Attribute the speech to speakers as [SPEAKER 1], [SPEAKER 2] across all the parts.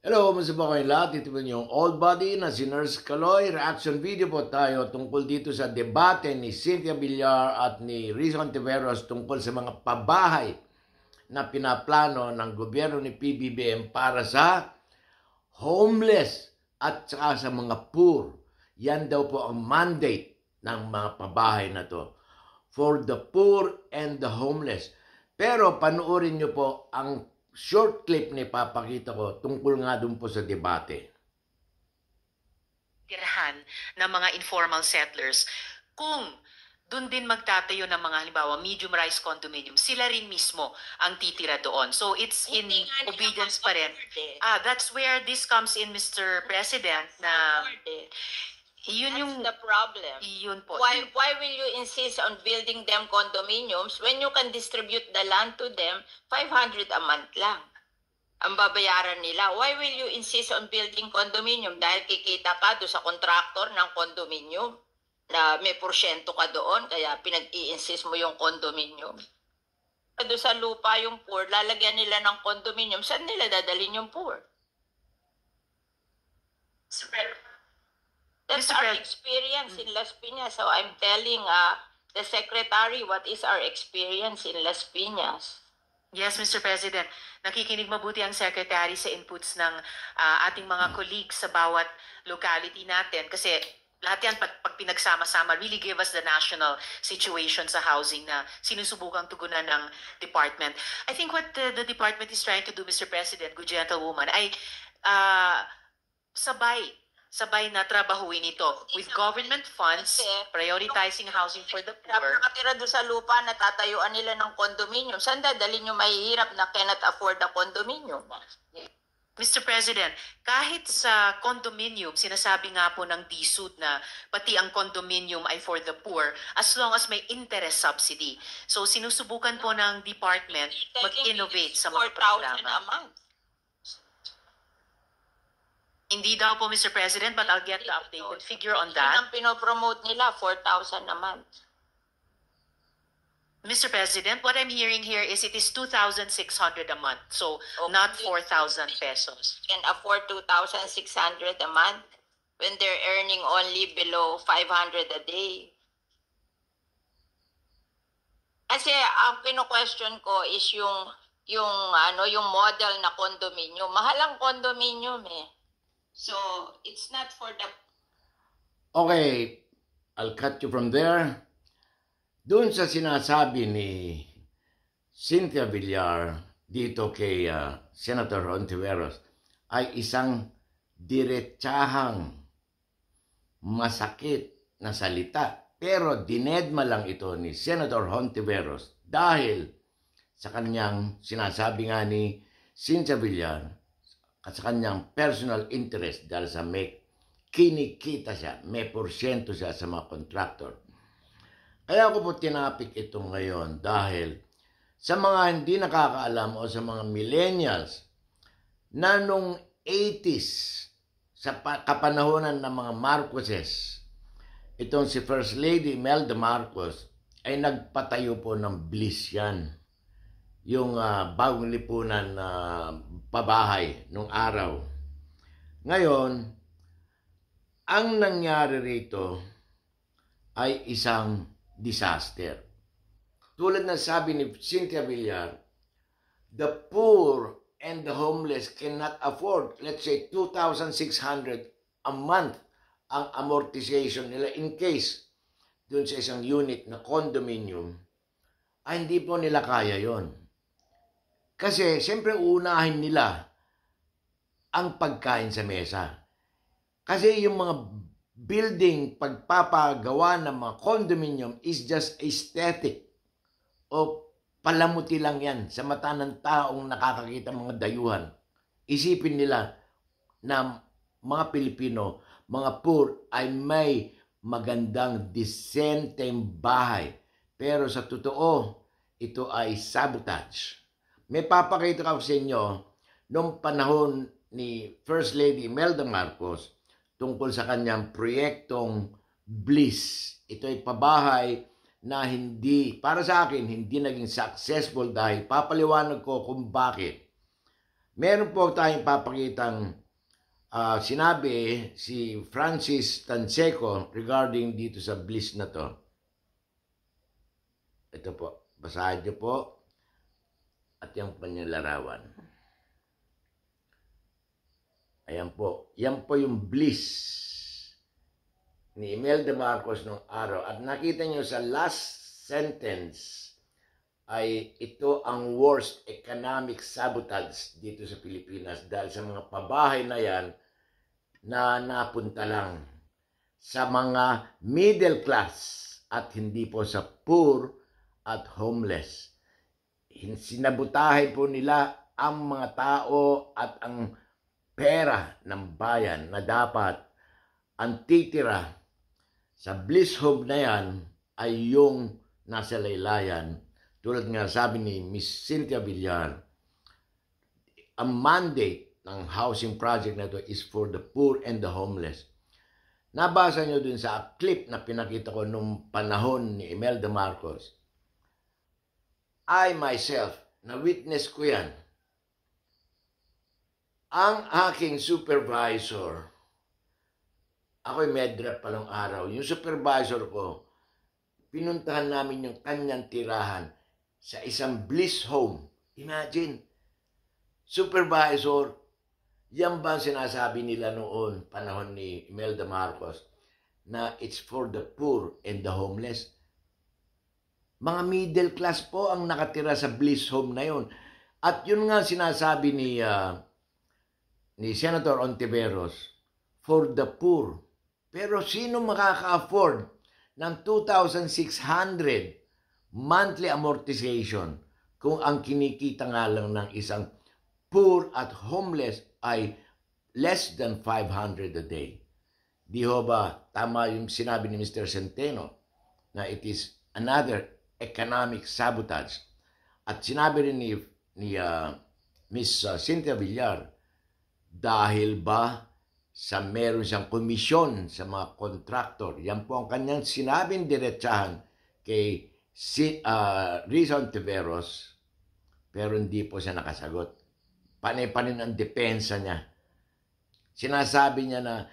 [SPEAKER 1] Hello, kumusta po kayong lahat? Ito po yung old body na si Nurse Kaloy. Reaction video po tayo tungkol dito sa debate ni Cynthia Villar at ni Rizon Tiveros tungkol sa mga pabahay na pinaplano ng gobyerno ni PBBM para sa homeless at saka sa mga poor. Yan daw po ang mandate ng mga pabahay na to for the poor and the homeless. Pero panuorin nyo po ang short clip na ipapakita ko tungkol nga dun po sa debate.
[SPEAKER 2] Tirahan ng mga informal settlers kung doon din magtatayo ng mga halimbawa medium rise condominium, sila rin mismo ang titira doon. So it's in obedience pa rin. Ah, that's where this comes in Mr. President na yun That's yung the problem. Yun po. Why why will you insist on building
[SPEAKER 3] them condominiums when you can distribute the land to them 500 a month lang? Ang babayaran nila. Why will you insist on building condominium dahil kikita ka do sa contractor ng condominium na may porsyento ka doon kaya pinag-i-insist mo yung condominium. Do sa lupa yung poor, lalagyan nila ng condominium, saan nila dadalhin yung poor? Super That's Mr. our experience in mm. Las Piñas. So I'm telling uh, the secretary
[SPEAKER 2] what is our experience in Las Piñas. Yes, Mr. President. Nakikinig mabuti ang secretary sa inputs ng uh, ating mga mm. colleagues sa bawat locality natin kasi lahat yan pag, pag pinagsama-sama really give us the national situation sa housing na sinusubukang tugunan ng department. I think what the, the department is trying to do, Mr. President, good gentlewoman, ay uh, sabay sabay na trabahuin ito with government funds prioritizing housing for the poor. nakatira doon
[SPEAKER 3] sa lupa, na tatayuan nila ng condominium. Saan dadalhin yung mahihirap na cannot afford a condominium?
[SPEAKER 2] Mr. President, kahit sa condominium, sinasabi nga po ng DSUD na pati ang condominium ay for the poor as long as may interest subsidy. So sinusubukan po ng department mag-innovate sa mga programa. 4,000 a month. Hindi daw po, Mr. President, but I'll get the updated figure on that. ang pinopromote nila, 4,000 a month. Mr. President, what I'm hearing here is it is 2,600 a month, so oh, not 4,000 pesos. Can afford 2,600 a month when
[SPEAKER 3] they're earning only below 500 a day. Kasi ang pino-question ko is yung yung ano yung model na condominium. Mahal ang condominium eh. So, it's not for the...
[SPEAKER 1] Okay, I'll cut you from there. Doon sa sinasabi ni Cynthia Villar dito kay uh, Senator Ontiveros ay isang diretsahang masakit na salita pero dinedma lang ito ni Senator Hontiveros dahil sa kanyang sinasabi nga ni Cynthia Villar at sa kanyang personal interest dahil sa may kinikita siya, may porsyento siya sa mga contractor. Kaya ako po tinapik ito ngayon dahil sa mga hindi nakakaalam o sa mga millennials na nung 80s sa kapanahonan ng mga Marcoses, itong si First Lady Melda Marcos ay nagpatayo po ng bliss yan yung uh, bagong lipunan na uh, pabahay nung araw. Ngayon, ang nangyari rito ay isang disaster. Tulad ng sabi ni Cynthia Villar, the poor and the homeless cannot afford, let's say, 2,600 a month ang amortization nila in case dun sa isang unit na condominium, ay ah, hindi po nila kaya yon kasi siyempre unahin nila ang pagkain sa mesa. Kasi yung mga building pagpapagawa ng mga condominium is just aesthetic o palamuti lang yan sa mata ng taong nakakakita mga dayuhan. Isipin nila na mga Pilipino, mga poor ay may magandang disenteng bahay. Pero sa totoo, ito ay sabotage. May papakita ako sa inyo noong panahon ni First Lady Melda Marcos tungkol sa kanyang proyektong Bliss. Ito ay pabahay na hindi, para sa akin, hindi naging successful dahil papaliwanag ko kung bakit. Meron po tayong papakitang uh, sinabi si Francis Tanseco regarding dito sa bliss na to. Ito po, basahin niyo po at yung panilarawan. Ayan po. Yan po yung bliss ni Imelda Marcos nung araw. At nakita nyo sa last sentence ay ito ang worst economic sabotage dito sa Pilipinas dahil sa mga pabahay na yan na napunta lang sa mga middle class at hindi po sa poor at homeless sinabutahe po nila ang mga tao at ang pera ng bayan na dapat ang titira sa bliss home na yan ay yung nasa laylayan. Tulad nga sabi ni Miss Cynthia Villar, ang mandate ng housing project na ito is for the poor and the homeless. Nabasa nyo dun sa clip na pinakita ko nung panahon ni Imelda Marcos I myself, na-witness ko yan. Ang aking supervisor, ako'y medrap palong araw, yung supervisor ko, pinuntahan namin yung kanyang tirahan sa isang bliss home. Imagine, supervisor, yan ba ang sinasabi nila noon, panahon ni Imelda Marcos, na it's for the poor and the homeless? Mga middle class po ang nakatira sa Bliss Home na yun. At yun nga sinasabi ni uh, ni Senator Ontiveros for the poor. Pero sino makaka-afford ng 2,600 monthly amortization kung ang kinikita nga lang ng isang poor at homeless ay less than 500 a day. Di ho ba tama yung sinabi ni Mr. Centeno na it is another economic sabotage. At sinabi rin ni, ni uh, Miss uh, Cynthia Villar, dahil ba sa meron siyang komisyon sa mga contractor? Yan po ang kanyang sinabing diretsahan kay si, uh, ah, Rizon Tiveros, pero hindi po siya nakasagot. Panay pa ang depensa niya. Sinasabi niya na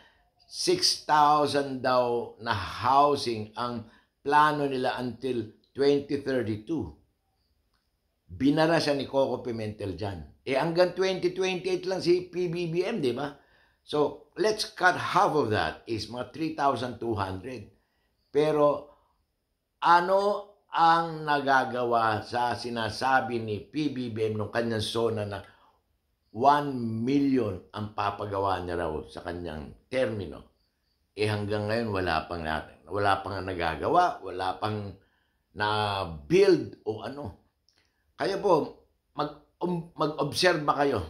[SPEAKER 1] 6,000 daw na housing ang plano nila until 2032. Binara siya ni Coco Pimentel dyan. Eh hanggang 2028 lang si PBBM, di ba? So, let's cut half of that is mga 3,200. Pero, ano ang nagagawa sa sinasabi ni PBBM nung kanyang zona na 1 million ang papagawa niya raw sa kanyang termino. Eh hanggang ngayon, wala pang, natin. wala pang nagagawa, wala pang na build o ano. Kaya po, mag, um, mag-obserba kayo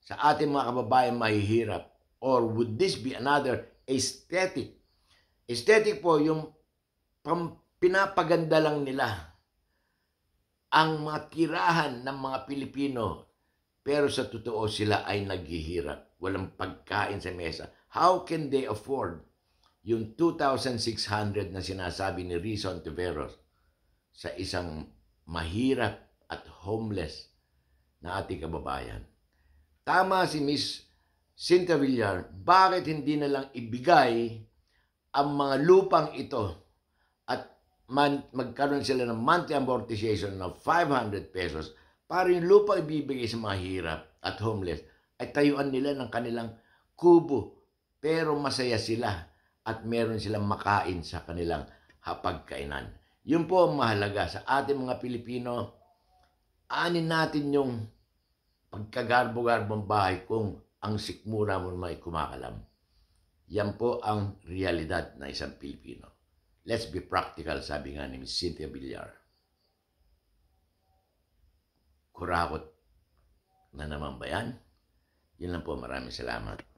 [SPEAKER 1] sa ating mga kababayan mahihirap or would this be another aesthetic? Aesthetic po yung pam, pinapaganda lang nila ang mga tirahan ng mga Pilipino pero sa totoo sila ay naghihirap. Walang pagkain sa mesa. How can they afford yung 2,600 na sinasabi ni Rizon Tiveros sa isang mahirap at homeless na ating kababayan. Tama si Miss Cynthia Villar, bakit hindi na lang ibigay ang mga lupang ito at man, magkaroon sila ng monthly amortization ng 500 pesos para yung lupa ibibigay sa mga hirap at homeless ay tayuan nila ng kanilang kubo pero masaya sila at meron silang makain sa kanilang hapagkainan. Yun po ang mahalaga sa ating mga Pilipino. Anin natin yung pagkagarbo-garbong bahay kung ang sikmura mo may kumakalam. Yan po ang realidad na isang Pilipino. Let's be practical, sabi nga ni Miss Cynthia Villar. Kurakot na naman ba yan? Yun lang po, maraming salamat.